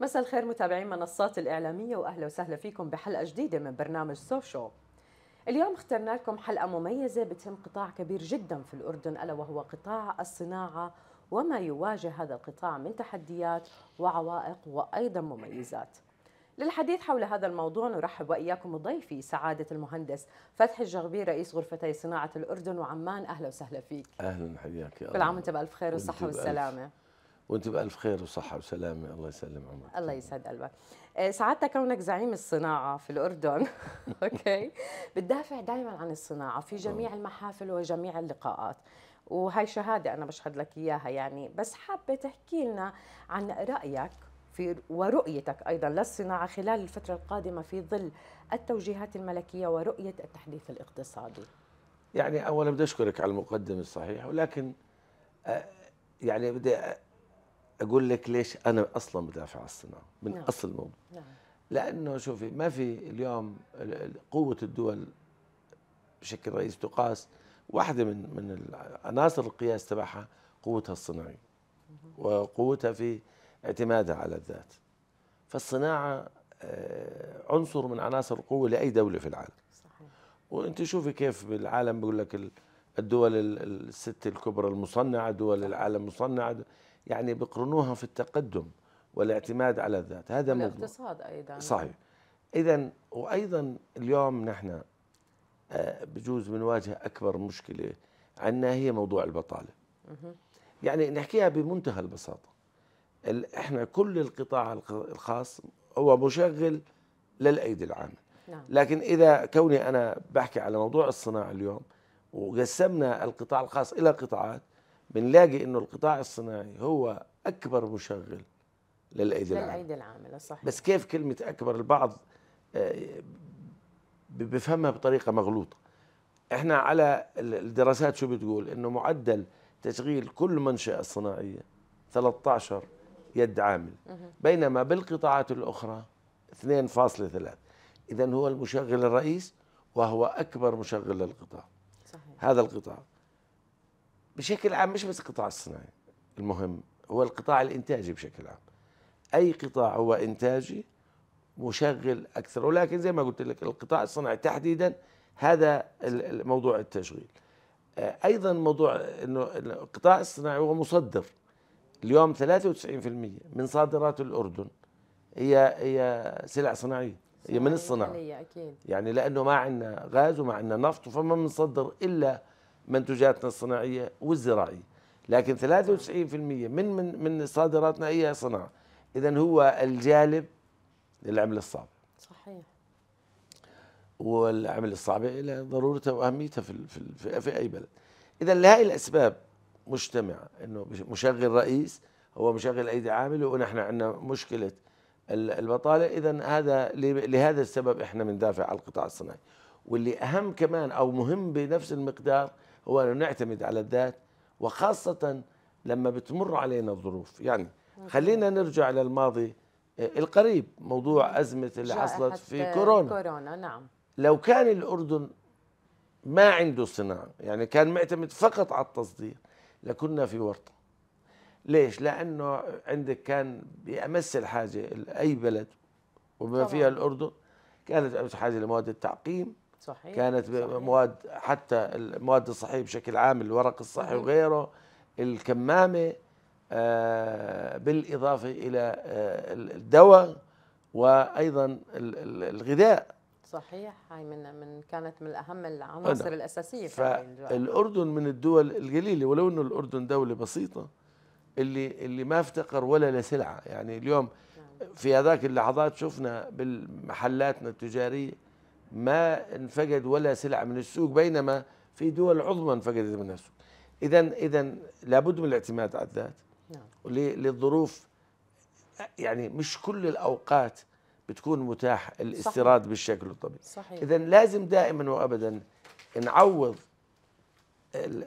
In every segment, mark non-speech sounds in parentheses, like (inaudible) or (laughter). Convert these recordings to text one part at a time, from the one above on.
مساء الخير متابعين منصات الإعلامية وأهلا وسهلا فيكم بحلقة جديدة من برنامج سو شو اليوم اخترنا لكم حلقة مميزة بتهم قطاع كبير جدا في الأردن ألا وهو قطاع الصناعة وما يواجه هذا القطاع من تحديات وعوائق وأيضا مميزات للحديث حول هذا الموضوع نرحب وإياكم بضيفي سعادة المهندس فتحي الجغبي رئيس غرفتي صناعة الأردن وعمان أهلا وسهلا فيك أهلا حياك كل عام وأنت بألف خير والصحة والسلامة ألف. وانت بالف خير وصحه وسلامه الله يسلم عمرك الله يسعد قلبك آه، سعادتك كونك زعيم الصناعه في الاردن (laughs) اوكي بتدافع دائما عن الصناعه في جميع المحافل وجميع اللقاءات وهي شهاده انا بشهد لك اياها يعني بس حابه تحكي لنا عن رايك في ورؤيتك ايضا للصناعه خلال الفتره القادمه في ظل التوجيهات الملكيه ورؤيه التحديث الاقتصادي يعني اولا بدي اشكرك على المقدمه الصحيحه ولكن آه، يعني بدي اقول لك ليش انا اصلا بدافع عن الصناعه من نعم. اصل الموضوع نعم. لانه شوفي ما في اليوم قوه الدول بشكل رئيسي تقاس واحده من من عناصر القياس تبعها قوتها الصناعيه وقوتها في اعتمادها على الذات فالصناعه آه، عنصر من عناصر القوه لاي دوله في العالم صحيح. وانت شوفي كيف بالعالم بقول لك الدول الست الكبرى المصنعه دول العالم مصنعه يعني بقرنوها في التقدم والاعتماد على الذات هذا الاقتصاد ايضا صحيح اذا وايضا اليوم نحن آه، بجوز بنواجه اكبر مشكله عندنا هي موضوع البطاله يعني نحكيها بمنتهى البساطه احنا كل القطاع الخاص هو مشغل للايدي العامله نعم. لكن اذا كوني انا بحكي على موضوع الصناعه اليوم وقسمنا القطاع الخاص الى قطاعات بنلاقي انه القطاع الصناعي هو اكبر مشغل للايدي العامله للايدي العامله صحيح بس كيف كلمه اكبر البعض آه، بيفهمها بطريقه مغلوطه احنا على الدراسات شو بتقول انه معدل تشغيل كل منشاه صناعيه 13 يد عامل بينما بالقطاعات الاخرى 2.3 اذا هو المشغل الرئيس وهو اكبر مشغل للقطاع صحيح. هذا القطاع بشكل عام مش بس القطاع الصناعي المهم هو القطاع الانتاجي بشكل عام اي قطاع هو انتاجي مشغل اكثر ولكن زي ما قلت لك القطاع الصناعي تحديدا هذا موضوع التشغيل آه، ايضا موضوع انه القطاع الصناعي هو مصدر اليوم 93% من صادرات الاردن هي هي سلع صناعيه هي من الصناعه يعني لانه ما عندنا غاز وما عندنا نفط فما بنصدر الا منتوجاتنا الصناعيه والزراعيه لكن 93% من من من صادراتنا هي صناعه اذا هو الجالب للعمل الصعب صحيح والعمل الصعب الى ضرورته واهميته في في, في اي بلد اذا لهذه الاسباب مجتمعه انه مشغل رئيس هو مشغل ايدي عامله ونحن عندنا مشكله البطاله اذا هذا لهذا السبب احنا بندافع على القطاع الصناعي واللي اهم كمان او مهم بنفس المقدار هو أن نعتمد على الذات وخاصة لما بتمر علينا الظروف يعني خلينا نرجع للماضي آه، القريب موضوع أزمة اللي حصلت في آه، كورونا كورونا نعم لو كان الأردن ما عنده صناعة يعني كان معتمد فقط على التصدير لكنا في ورطة ليش؟ لأنه عندك كان بأمس الحاجة أي بلد وبما فيها الأردن كانت حاجة لمواد التعقيم صحيح كانت صحيح. مواد حتى المواد الصحيه بشكل عام الورق الصحي صحيح. وغيره الكمامه آه، بالاضافه الى آه، الدواء وايضا الغذاء صحيح هاي من من كانت من اهم العناصر الاساسيه الاساسيه فالاردن من الدول القليله ولو انه الاردن دوله بسيطه اللي اللي ما افتقر ولا لسلعه يعني اليوم نعم. في هذاك اللحظات شفنا بالمحلاتنا التجاريه ما انفجد ولا سلعة من السوق بينما في دول عظمى انفجدت من السوق إذا إذا لابد من الاعتماد على الذات نعم. للظروف يعني مش كل الأوقات بتكون متاح الاستيراد صحيح. بالشكل الطبيعي صحيح. إذا لازم دائما وأبدا نعوض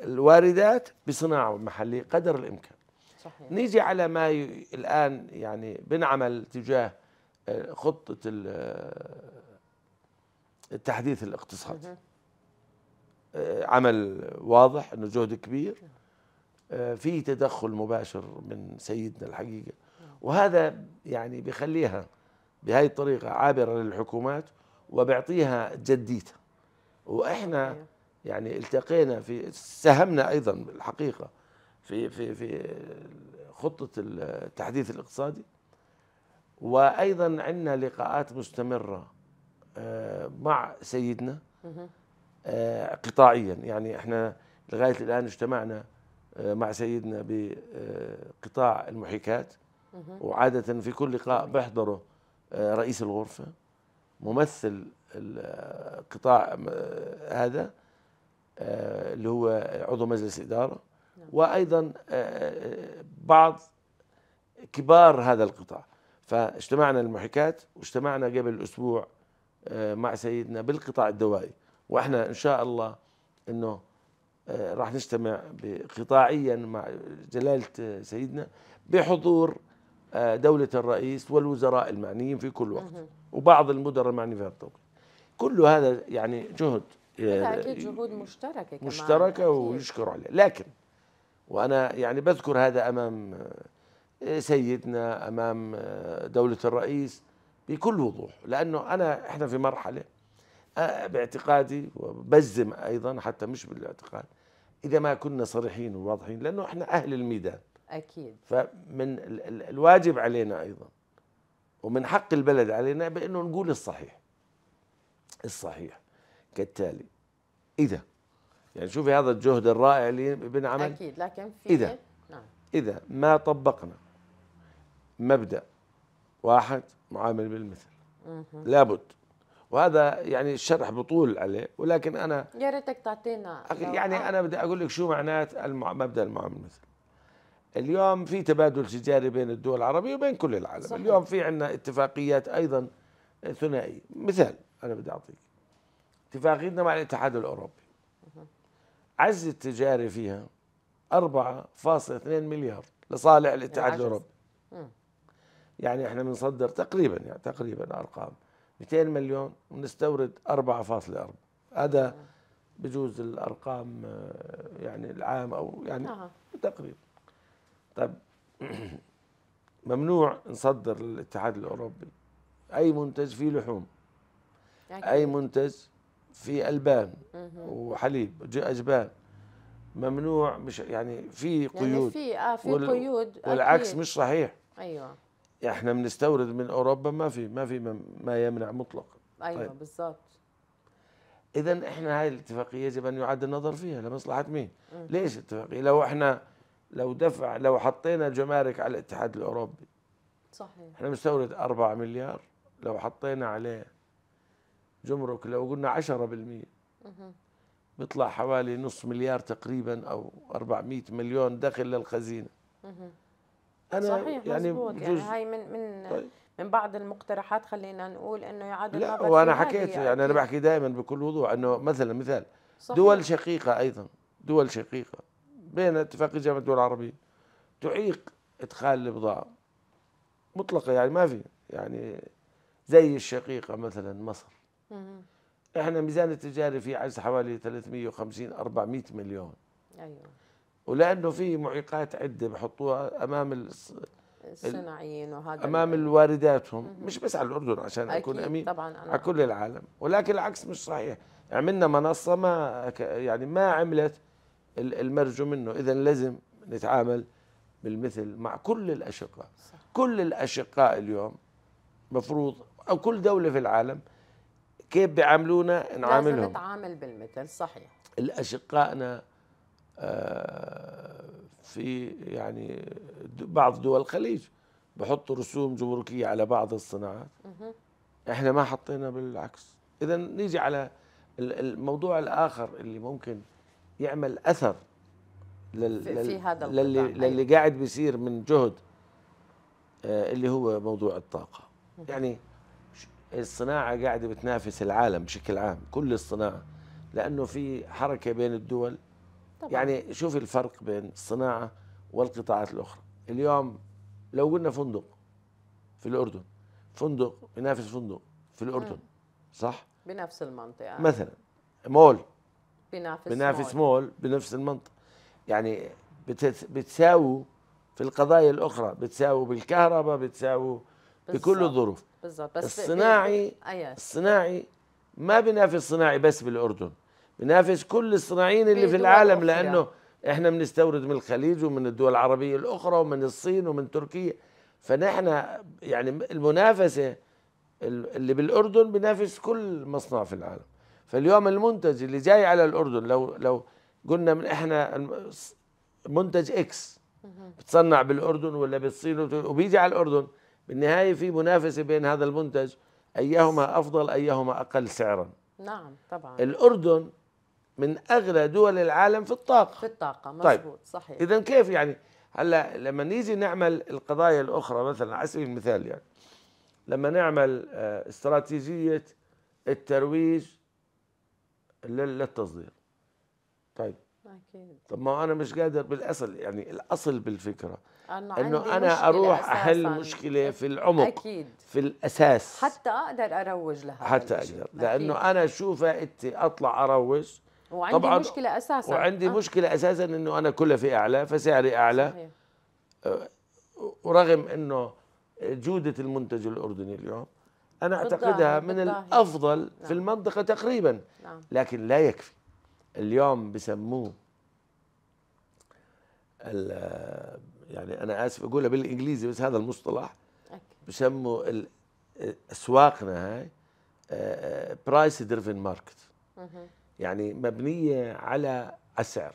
الواردات بصناعة محلية قدر الإمكان صحيح. نيجي على ما ي... الآن يعني بنعمل تجاه آه، خطة ال... التحديث الاقتصادي آه، عمل واضح انه جهد كبير آه، في تدخل مباشر من سيدنا الحقيقه وهذا يعني بخليها بهاي الطريقه عابره للحكومات وبيعطيها جديتها واحنا يعني التقينا في ساهمنا ايضا الحقيقه في في في خطه التحديث الاقتصادي وايضا عندنا لقاءات مستمره آه، مع سيدنا آه، قطاعيا يعني احنا لغايه الان اجتمعنا آه، مع سيدنا بقطاع المحيكات وعاده في كل لقاء بحضره رئيس الغرفه ممثل القطاع هذا اللي هو عضو مجلس الاداره نعم. وايضا بعض كبار هذا القطاع فاجتمعنا المحيكات واجتمعنا قبل اسبوع آه، مع سيدنا بالقطاع الدوائي واحنا ان شاء الله انه آه، راح نجتمع قطاعيا مع جلاله آه، سيدنا بحضور دولة الرئيس والوزراء المعنيين في كل وقت وبعض المدراء المعنيين في هذا التوقيت كل هذا يعني جهد أكيد جهود مشتركة كمان مشتركة ويشكر عليها لكن وأنا يعني بذكر هذا أمام سيدنا أمام دولة الرئيس بكل وضوح لانه انا احنا في مرحله آه، باعتقادي وبزم ايضا حتى مش بالاعتقاد اذا ما كنا صريحين وواضحين لانه احنا اهل الميدان اكيد فمن الواجب علينا ايضا ومن حق البلد علينا بانه نقول الصحيح الصحيح كالتالي اذا يعني شوفي هذا الجهد الرائع اللي بنعمل اكيد لكن في اذا نعم. اذا ما طبقنا مبدا واحد معامل بالمثل لابد وهذا يعني الشرح بطول عليه ولكن انا يا ريتك تعطينا يعني آه. انا بدي اقول لك شو معنات المع... مبدا المعامل بالمثل اليوم في تبادل تجاري بين الدول العربيه وبين كل العالم صحيح. اليوم في عندنا اتفاقيات ايضا ثنائيه مثال انا بدي اعطيك اتفاقيتنا مع الاتحاد الاوروبي عز التجاري فيها 4.2 مليار لصالح الاتحاد الاوروبي يعني احنا بنصدر تقريبا يعني تقريبا ارقام 200 مليون ونستورد 4.4 هذا بجوز الارقام آه، يعني العام او يعني آه. تقريبا طيب (clears throat) ممنوع نصدر للاتحاد الاوروبي اي منتج فيه لحوم اي منتج فيه البان وحليب اجبان ممنوع مش يعني في يعني قيود يعني في اه في قيود والعكس مش صحيح ايوه احنا بنستورد من اوروبا ما في ما في ما يمنع مطلقا ايوه طيب. بالظبط اذا احنا هاي الاتفاقيه يجب ان يعاد النظر فيها لمصلحه مين؟ مم. ليش اتفاقيه؟ لو احنا لو دفع لو حطينا جمارك على الاتحاد الاوروبي صحيح احنا بنستورد 4 مليار لو حطينا عليه جمرك لو قلنا 10% بيطلع حوالي نص مليار تقريبا او 400 مليون دخل للخزينه انا صحيح يعني مزبوط يعني هاي من من طيب. من بعض المقترحات خلينا نقول انه يعاد لا وانا حكيت يعني, يعني انا بحكي دائما بكل وضوح انه مثلا مثال صحيح. دول شقيقه ايضا دول شقيقه بين اتفاقيه جامعه الدول العربيه تعيق ادخال البضاعه مطلقه يعني ما في يعني زي الشقيقه مثلا مصر احنا ميزان التجاري في عجز حوالي 350 400 مليون ايوه ولانه في معيقات عده بحطوها امام الصناعيين وهذا امام الوارداتهم مش بس على الاردن عشان أكيد اكون امين طبعا أنا على كل العالم ولكن العكس مش صحيح يعني عملنا منصه ما يعني ما عملت المرجو منه اذا لازم نتعامل بالمثل مع كل الاشقاء صح. كل الاشقاء اليوم مفروض او كل دوله في العالم كيف بيعاملونا نعاملهم لازم نتعامل بالمثل صحيح الاشقائنا آه، في يعني بعض دول الخليج بحطوا رسوم جمركيه على بعض الصناعات احنا ما حطينا بالعكس اذا نيجي على الموضوع الاخر اللي ممكن يعمل اثر لل في, هذا للي, للي أيوة. قاعد بيصير من جهد آه، اللي هو موضوع الطاقه يعني الصناعه قاعده بتنافس العالم بشكل عام كل الصناعه لانه في حركه بين الدول طبعا. يعني شوف الفرق بين الصناعة والقطاعات الأخرى اليوم لو قلنا فندق في الأردن فندق بنافس فندق في الأردن م. صح؟ بنفس المنطقة مثلا مول بنافس بنافس مول, مول بنفس المنطقة يعني بتساووا في القضايا الأخرى بتساووا بالكهرباء بتساووا بكل الظروف بالظبط بس الصناعي أيوة. الصناعي ما بينافس صناعي بس بالاردن بنافس كل الصناعيين اللي في العالم لانه احنا بنستورد من الخليج ومن الدول العربيه الاخرى ومن الصين ومن تركيا فنحن يعني المنافسه اللي بالاردن بنافس كل مصنع في العالم فاليوم المنتج اللي جاي على الاردن لو لو قلنا من احنا منتج اكس بتصنع بالاردن ولا بالصين وبيجي على الاردن بالنهايه في منافسه بين هذا المنتج ايهما افضل ايهما اقل سعرا نعم طبعا الاردن من اغلى دول العالم في الطاقه في الطاقه مزبوط طيب. صحيح اذا كيف يعني هلا لما نيجي نعمل القضايا الاخرى مثلا على سبيل المثال يعني لما نعمل آه، استراتيجيه الترويج للتصدير طيب أكيد. طب ما انا مش قادر بالاصل يعني الاصل بالفكره انه, أنه انا اروح احل مشكله في العمق اكيد في الاساس حتى اقدر اروج لها حتى اقدر لانه انا شو فائدتي اطلع اروج وعندي طبعا مشكله اساسا وعندي آه. مشكله اساسا انه انا كلفي اعلى فسعري اعلى صحيح. آه، ورغم انه جوده المنتج الاردني اليوم انا اعتقدها من بالضاهر. الافضل نعم. في المنطقه تقريبا نعم. لكن لا يكفي اليوم بسموه يعني انا اسف اقولها بالانجليزي بس هذا المصطلح بسموا اسواقنا هاي برايس دريفن ماركت يعني مبنيه على السعر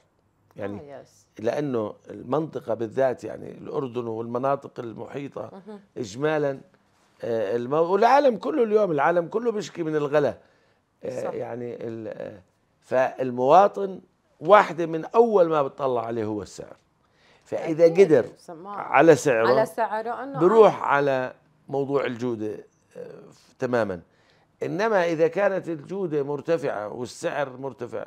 يعني آه، لانه المنطقه بالذات يعني الاردن والمناطق المحيطه اجمالا آه، المو... والعالم كله اليوم العالم كله بيشكي من الغلا آه، صح. يعني ال... فالمواطن واحده من اول ما بتطلع عليه هو السعر فاذا قدر على سعره على سعره انه بروح على موضوع الجوده تماما إنما إذا كانت الجودة مرتفعة والسعر مرتفع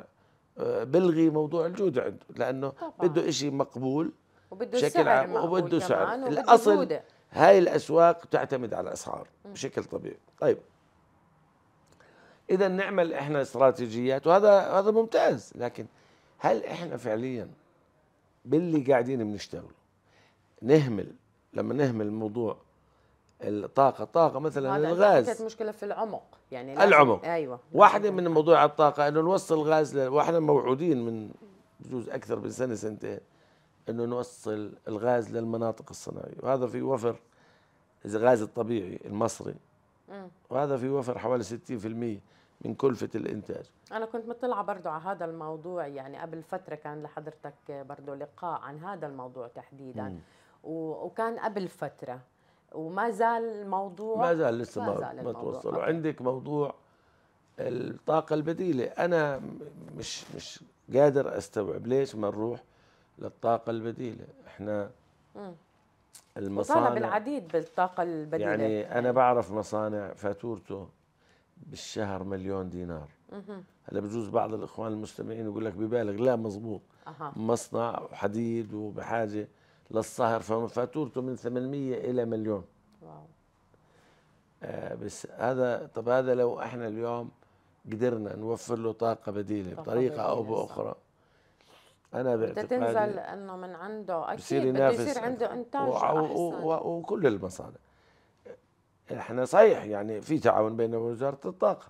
آه، بلغي موضوع الجودة عنده لأنه طبعا. بده إشي مقبول وبده بشكل عام وبده سعر الأصل جودة. هاي الأسواق تعتمد على الأسعار بشكل طبيعي طيب إذا نعمل إحنا استراتيجيات وهذا هذا ممتاز لكن هل إحنا فعليا باللي قاعدين بنشتغله نهمل لما نهمل الموضوع الطاقه الطاقه مثلا هذا الغاز كانت مشكله في العمق يعني العمق ايوه واحده من موضوع الطاقه انه نوصل الغاز واحنا موعودين من بجوز اكثر من سنه سنتين انه نوصل الغاز للمناطق الصناعيه وهذا في وفر الغاز الطبيعي المصري وهذا في وفر حوالي 60% من كلفة الإنتاج أنا كنت مطلعة برضو على هذا الموضوع يعني قبل فترة كان لحضرتك برضو لقاء عن هذا الموضوع تحديدا مم. وكان قبل فترة وما زال الموضوع ما زال لسه ما, ما, ما توصلوا عندك موضوع الطاقة البديلة أنا مش مش قادر أستوعب ليش ما نروح للطاقة البديلة إحنا المصانع طالب العديد بالطاقة البديلة يعني أنا يعني. بعرف مصانع فاتورته بالشهر مليون دينار هلا بجوز بعض الإخوان المستمعين يقول لك ببالغ لا مزبوط أه. مصنع وحديد وبحاجة للصهر ففاتورته من 800 الى مليون واو آه بس هذا طب هذا لو احنا اليوم قدرنا نوفر له طاقه بديله بطريقه او باخرى انا باعتقادي تنزل انه من عنده اكيد ينافس بصير عنده انتاج وكل المصانع احنا صحيح يعني في تعاون بين وزاره الطاقه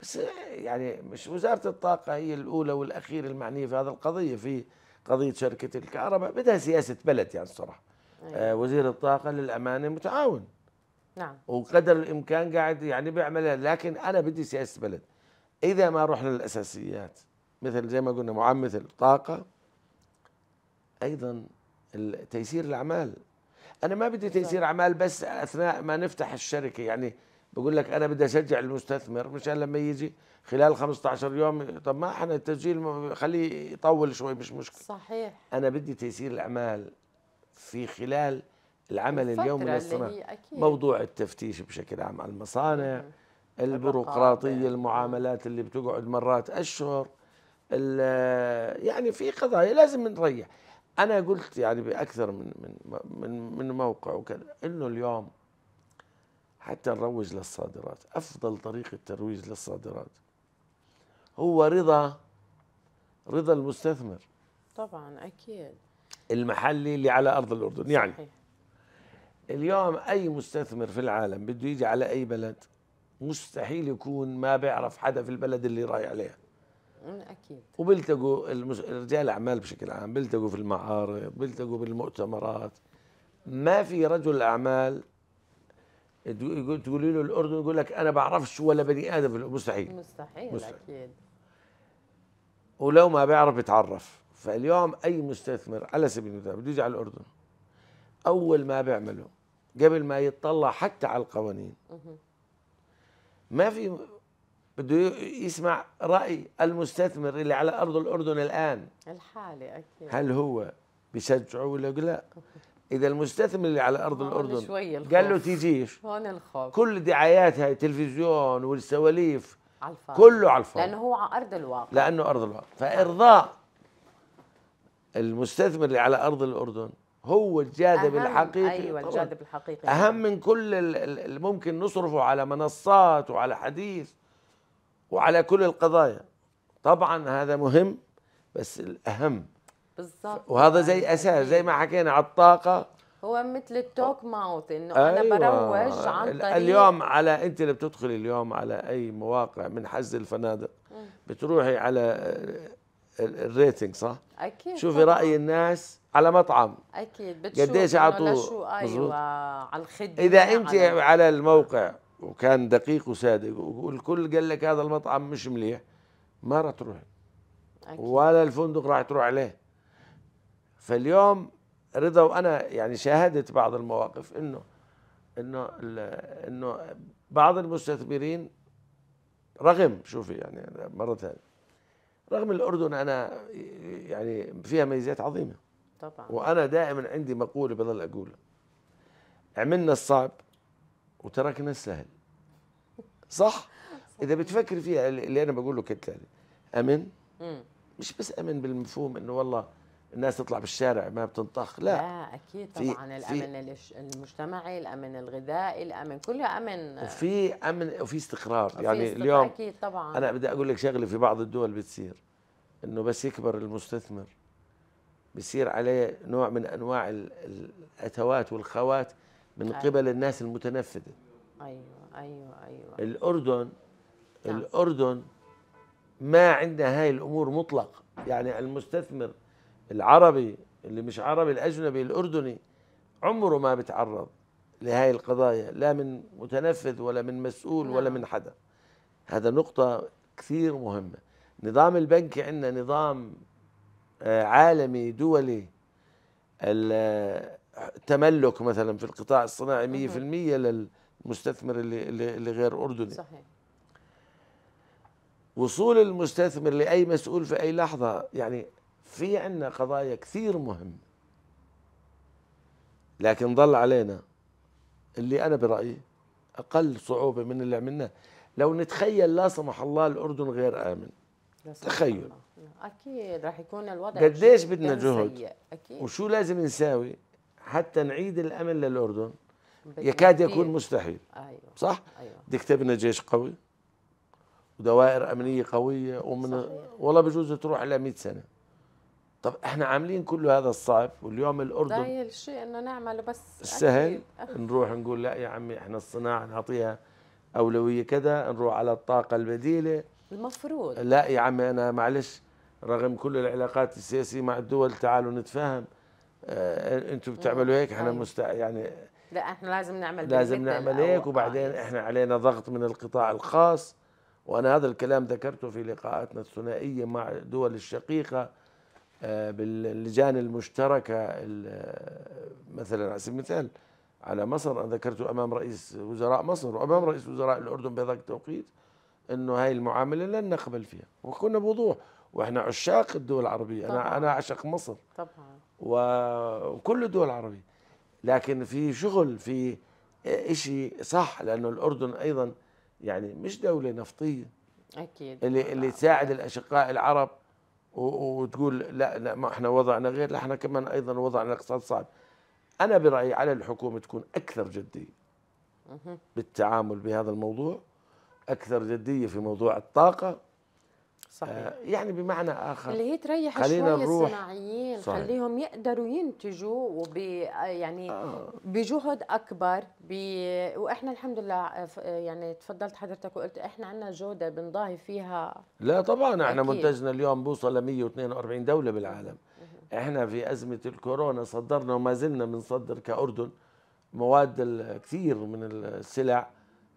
بس يعني مش وزاره الطاقه هي الاولى والاخيره المعنيه في هذه القضيه في قضيه شركه الكهرباء بدها سياسه بلد يعني الصراحه أيوة. آه وزير الطاقه للامانه متعاون نعم وقدر الامكان قاعد يعني بيعملها لكن انا بدي سياسه بلد اذا ما رحنا للاساسيات مثل زي ما قلنا معمث الطاقه ايضا تيسير الاعمال انا ما بدي تيسير اعمال بس اثناء ما نفتح الشركه يعني بقول لك انا بدي اشجع المستثمر مشان لما يجي خلال 15 يوم طب ما احنا التسجيل خليه يطول شوي مش مشكله صحيح انا بدي تيسير الاعمال في خلال العمل اليومي للصناعه موضوع التفتيش بشكل عام على المصانع البيروقراطيه المعاملات اللي بتقعد مرات اشهر يعني في قضايا لازم نريح انا قلت يعني باكثر من من من, من موقع وكذا انه اليوم حتى نروج للصادرات أفضل طريقة ترويج للصادرات هو رضا رضا المستثمر طبعا أكيد المحلي اللي على أرض الأردن يعني صحيح. اليوم أي مستثمر في العالم بده يجي على أي بلد مستحيل يكون ما بيعرف حدا في البلد اللي رايح عليها اكيد وبيلتقوا المس... رجال الاعمال بشكل عام بيلتقوا في المعارض بيلتقوا بالمؤتمرات ما في رجل اعمال تقولي له الاردن يقول لك انا بعرفش ولا بني ادم مستحيل مستحيل, مستحيل. اكيد ولو ما بيعرف يتعرف فاليوم اي مستثمر على سبيل المثال بده يجي على الاردن اول ما بيعمله قبل ما يطلع حتى على القوانين ما في بده يسمع راي المستثمر اللي على ارض الاردن الان الحالي اكيد هل هو بيشجعه ولا لا (laughs) اذا المستثمر اللي على ارض الاردن قال له تيجيش هون الخوف كل دعايات هاي التلفزيون والسواليف على الفاضي كله على الفاضي لانه هو على ارض الواقع لانه ارض الواقع فارضاء المستثمر اللي على ارض الاردن هو الجاذب الحقيقي ايوه الجاذب الحقيقي اهم من كل اللي ممكن نصرفه على منصات وعلى حديث وعلى كل القضايا طبعا هذا مهم بس الاهم بالضبط وهذا زي يعني اساس زي ما حكينا على الطاقه هو مثل التوك ماوت انه انا أيوة. بروج عن طريق اليوم على انت اللي بتدخلي اليوم على اي مواقع من حز الفنادق بتروحي على الريتنج صح؟ اكيد شوفي راي الناس على مطعم اكيد بتشوف قديش اعطوه ايوه على الخدمه اذا انت على, على الموقع وكان دقيق وصادق والكل قال لك هذا المطعم مش مليح ما راح تروحي ولا الفندق راح تروح عليه فاليوم رضا وانا يعني شاهدت بعض المواقف انه انه انه بعض المستثمرين رغم شوفي يعني مره ثانيه رغم الاردن انا يعني فيها ميزات عظيمه طبعا وانا دائما عندي مقوله بضل اقولها عملنا الصعب وتركنا السهل صح اذا بتفكر فيها اللي انا بقوله كالتالي امن مش بس امن بالمفهوم انه والله الناس تطلع بالشارع ما بتنطخ لا لا اكيد طبعا في الامن في المجتمعي الامن الغذائي الامن كله امن وفي امن وفي استقرار وفي يعني استقرار اليوم اكيد طبعا انا بدي اقول لك شغله في بعض الدول بتصير انه بس يكبر المستثمر بصير عليه نوع من انواع الاتوات والخوات من أيوة. قبل الناس المتنفذه ايوه ايوه ايوه الاردن نعم. الاردن ما عندنا هاي الامور مطلق يعني المستثمر العربي اللي مش عربي الأجنبي الأردني عمره ما بتعرض لهي القضايا لا من متنفذ ولا من مسؤول ولا نعم. من حدا هذا نقطة كثير مهمة نظام البنك عندنا نظام آه، عالمي دولي التملك آه، مثلا في القطاع الصناعي 100% للمستثمر اللي, اللي غير أردني صحيح وصول المستثمر لأي مسؤول في أي لحظة يعني في عندنا قضايا كثير مهمة لكن ظل علينا اللي أنا برأيي أقل صعوبة من اللي عملناه لو نتخيل لا سمح الله الأردن غير آمن تخيل أكيد راح يكون الوضع قديش بدنا جهد أكيد. وشو لازم نساوي حتى نعيد الأمن للأردن يكاد يكون مستحيل أيوة. صح؟ أيوة. دكتبنا جيش قوي ودوائر أمنية قوية ومن والله بجوز تروح إلى 100 سنة طب احنا عاملين كل هذا الصعب واليوم الاردن ده الشيء انه نعمله بس سهل أه. نروح نقول لا يا عمي احنا الصناعه نعطيها اولويه كذا نروح على الطاقه البديله المفروض لا يا عمي انا معلش رغم كل العلاقات السياسيه مع الدول تعالوا نتفاهم اه انتم بتعملوا هيك احنا طيب. مست يعني لا احنا لازم نعمل لازم نعمل هيك وبعدين احنا علينا ضغط من القطاع الخاص وانا هذا الكلام ذكرته في لقاءاتنا الثنائيه مع الدول الشقيقه آه، باللجان المشتركة آه، مثلا على سبيل المثال على مصر أنا ذكرت أمام رئيس وزراء مصر وأمام رئيس وزراء الأردن بهذاك التوقيت أنه هاي المعاملة لن نقبل فيها وكنا بوضوح وإحنا عشاق الدول العربية طبعا. أنا أنا عشق مصر طبعا وكل الدول العربية لكن في شغل في إشي صح لأنه الأردن أيضا يعني مش دولة نفطية أكيد اللي, اللي تساعد الأشقاء العرب وتقول لا لا ما احنا وضعنا غير لا احنا كمان ايضا وضعنا الاقتصاد صعب انا برايي على الحكومه تكون اكثر جديه بالتعامل بهذا الموضوع اكثر جديه في موضوع الطاقه صحيح. آه، يعني بمعنى اخر اللي هي تريح خلينا شوي نروح. الصناعيين صحيح. خليهم يقدروا ينتجوا وب آه، يعني آه. بجهد اكبر ب... واحنا الحمد لله آه، يعني تفضلت حضرتك وقلت احنا عندنا جوده بنضاهي فيها لا طبعا احنا أكيد. منتجنا اليوم بوصل ل 142 دوله بالعالم احنا في ازمه الكورونا صدرنا وما زلنا بنصدر كاردن مواد كثير من السلع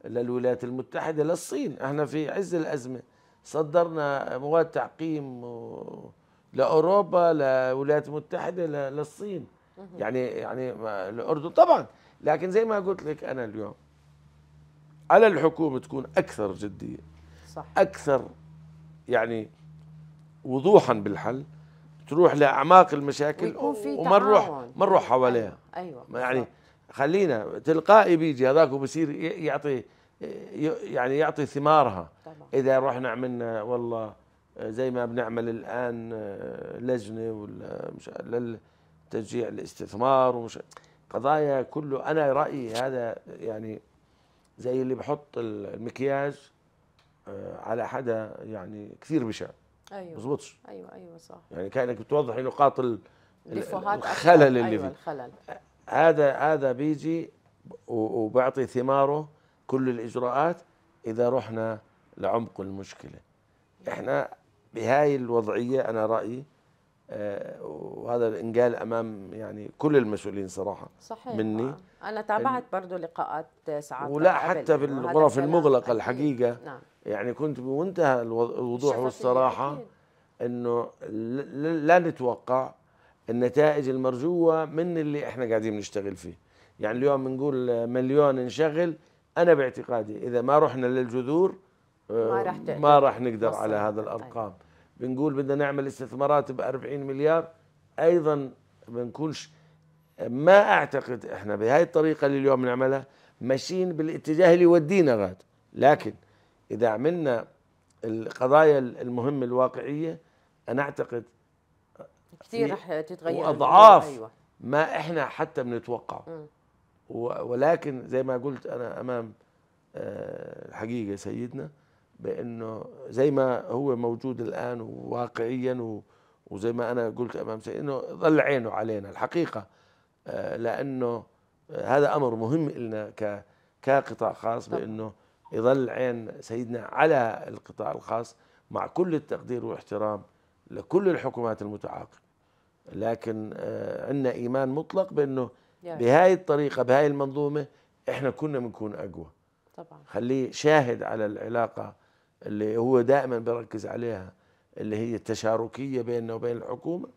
للولايات المتحده للصين احنا في عز الازمه صدرنا مواد تعقيم لاوروبا للولايات المتحده للصين يعني يعني الاردن طبعا لكن زي ما قلت لك انا اليوم على الحكومه تكون اكثر جديه صح اكثر يعني وضوحا بالحل تروح لاعماق المشاكل وما نروح ما نروح حواليها ايوه, أيوة، يعني خلينا تلقائي بيجي هذاك وبصير يعطي يعني يعطي ثمارها طبعا. اذا رحنا عملنا والله آه، زي ما بنعمل الان آه، لجنه ولا مش للتشجيع الاستثمار ومش قضايا كله انا رايي هذا يعني زي اللي بحط المكياج آه، على حدا يعني كثير بشع ايوه بزبطش. ايوه ايوه صح يعني كانك بتوضحي نقاط الخلل اللي أيوة فيه الخلل هذا هذا بيجي وبعطي ثماره كل الإجراءات إذا رحنا لعمق المشكلة إحنا بهاي الوضعية أنا رأيي آه، وهذا الانجال امام يعني كل المسؤولين صراحه صحيح مني آه. انا تابعت برضه لقاءات ساعات ولا حتى بالغرف المغلقه الحقيقه نعم. يعني كنت بمنتهى الوضوح والصراحه انه لا نتوقع النتائج المرجوه من اللي احنا قاعدين بنشتغل فيه يعني اليوم بنقول مليون نشغل انا باعتقادي اذا ما رحنا للجذور آه، ما راح ما راح نقدر على هذا طيب. الارقام بنقول بدنا نعمل استثمارات ب 40 مليار ايضا بنكونش ما اعتقد احنا بهاي الطريقه اللي اليوم نعملها ماشيين بالاتجاه اللي يودينا غاد لكن اذا عملنا القضايا المهمه الواقعيه انا اعتقد كثير أه، رح تتغير واضعاف أيوة. ما احنا حتى بنتوقعه ولكن زي ما قلت انا امام آه، الحقيقه سيدنا بانه زي ما هو موجود الان واقعيا وزي ما انا قلت امام سيدنا ظل عينه علينا الحقيقه آه، لانه هذا امر مهم لنا كقطاع خاص بانه يظل عين سيدنا على القطاع الخاص مع كل التقدير والاحترام لكل الحكومات المتعاقبه لكن آه، عندنا ايمان مطلق بانه بهاي الطريقه بهاي المنظومه احنا كنا بنكون اقوى طبعا خليه شاهد على العلاقه اللي هو دائما بركز عليها اللي هي التشاركيه بيننا وبين الحكومه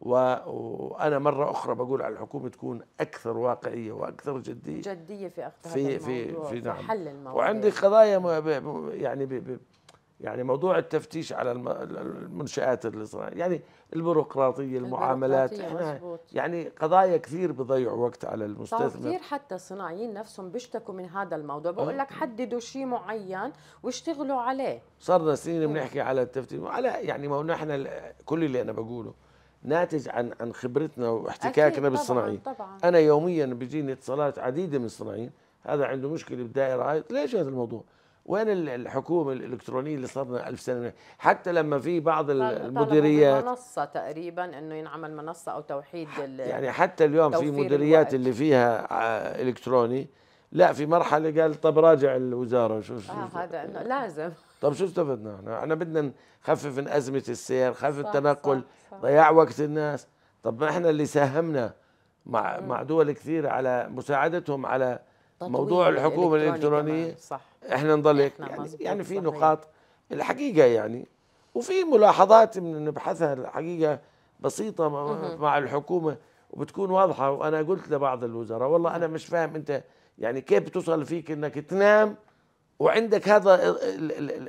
وانا مره اخرى بقول على الحكومه تكون اكثر واقعيه واكثر جديه جديه في اخذ في في في نعم حل الموضوع وعندي قضايا يعني يعني موضوع التفتيش على المنشآت الصناعية يعني البيروقراطية المعاملات البيروقراطية يعني قضايا كثير بضيع وقت على المستثمر كثير حتى الصناعيين نفسهم بيشتكوا من هذا الموضوع بقول أه. لك حددوا شيء معين واشتغلوا عليه صرنا سنين بنحكي على التفتيش على يعني ما هو نحن كل اللي أنا بقوله ناتج عن عن خبرتنا واحتكاكنا بالصناعيين طبعاً طبعاً. انا يوميا بيجيني اتصالات عديده من الصناعيين هذا عنده مشكله بالدائره ليش هذا الموضوع وين الحكومه الالكترونيه اللي صارنا ألف سنه حتى لما في بعض المديريات منصه تقريبا انه ينعمل منصه او توحيد يعني حتى اليوم في مديريات الوقت. اللي فيها آه، الكتروني لا في مرحله قال طب راجع الوزاره شو آه هذا انه لازم (laughs) طب شو استفدنا احنا احنا بدنا نخفف من ازمه السير خفف التنقل ضياع وقت الناس طب ما احنا اللي ساهمنا مع مع دول كثيره على مساعدتهم على موضوع الحكومه الالكترونيه صح احنا نضل يعني, يعني في نقاط الحقيقه يعني وفي ملاحظات من نبحثها الحقيقه بسيطه مع الحكومه وبتكون واضحه وانا قلت لبعض الوزراء والله انا مش فاهم انت يعني كيف بتوصل فيك انك تنام وعندك هذا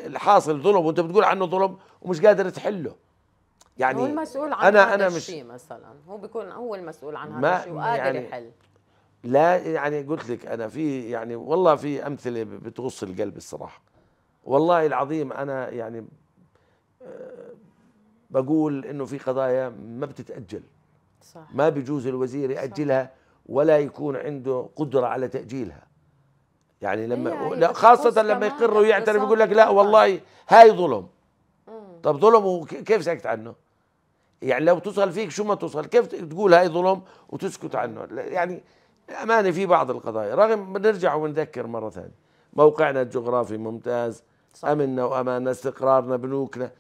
الحاصل ظلم وانت بتقول عنه ظلم ومش قادر تحله يعني هو المسؤول عن انا هذا انا مش الشيء مثلا هو بيكون هو المسؤول عن هذا الشيء وقادر يعني يحل لا يعني قلت لك انا في يعني والله في امثله بتغص القلب الصراحه والله العظيم انا يعني آه، بقول انه في قضايا ما بتتاجل صح ما بيجوز الوزير ياجلها ولا يكون عنده قدره على تاجيلها يعني لما إيه، يعني لا خاصه لما يقر ويعترف يعني يقول لك لا والله هاي ظلم طب ظلم وكيف سكت عنه يعني لو تصل فيك شو ما تصل كيف تقول هاي ظلم وتسكت عنه يعني أمانة في بعض القضايا رغم بنرجع ونذكر مرة ثانية موقعنا الجغرافي ممتاز صح. أمننا وأماننا استقرارنا بنوكنا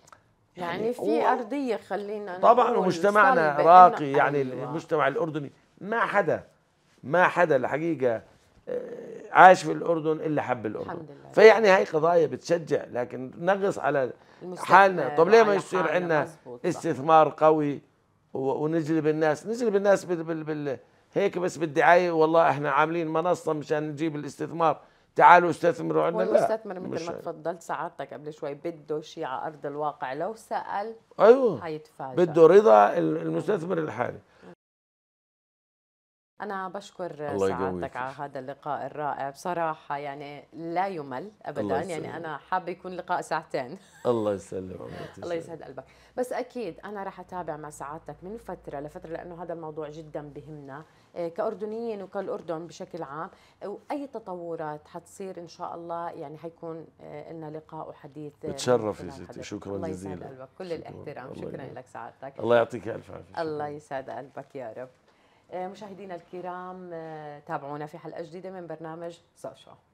يعني, يعني في أرضية خلينا طبعا ومجتمعنا راقي يعني أيوة. المجتمع الأردني ما حدا ما حدا الحقيقة آه، عاش في الأردن إلا حب الأردن الحمد لله. فيعني هاي قضايا بتشجع لكن نقص على حالنا طب ليه ما يصير عندنا استثمار قوي ونجلب الناس نجلب الناس بال, بال, بال هيك بس بالدعايه والله احنا عاملين منصه مشان نجيب الاستثمار تعالوا استثمروا عندنا لا المستثمر مثل ما تفضلت سعادتك قبل شوي بده شيء على ارض الواقع لو سال ايوه حيتفاجئ بده رضا المستثمر الحالي أنا بشكر سعادتك على هذا اللقاء الرائع بصراحة يعني لا يمل أبدا يعني أنا حابة يكون لقاء ساعتين الله يسلمك (laughs) الله يسعد قلبك بس أكيد أنا راح أتابع مع سعادتك من فترة لفترة لأنه هذا الموضوع جدا بهمنا آه، كأردنيين وكالأردن بشكل عام وأي تطورات حتصير إن شاء الله يعني حيكون آه، لنا لقاء وحديث آه، بتشرف يا ستي شكرا جزيلا الله يسعد قلبك كل شكرا. الاحترام شكرا لك سعادتك الله يعطيك ألف عافية الله يسعد قلبك يا رب مشاهدينا الكرام آه، تابعونا في حلقه جديده من برنامج سوشو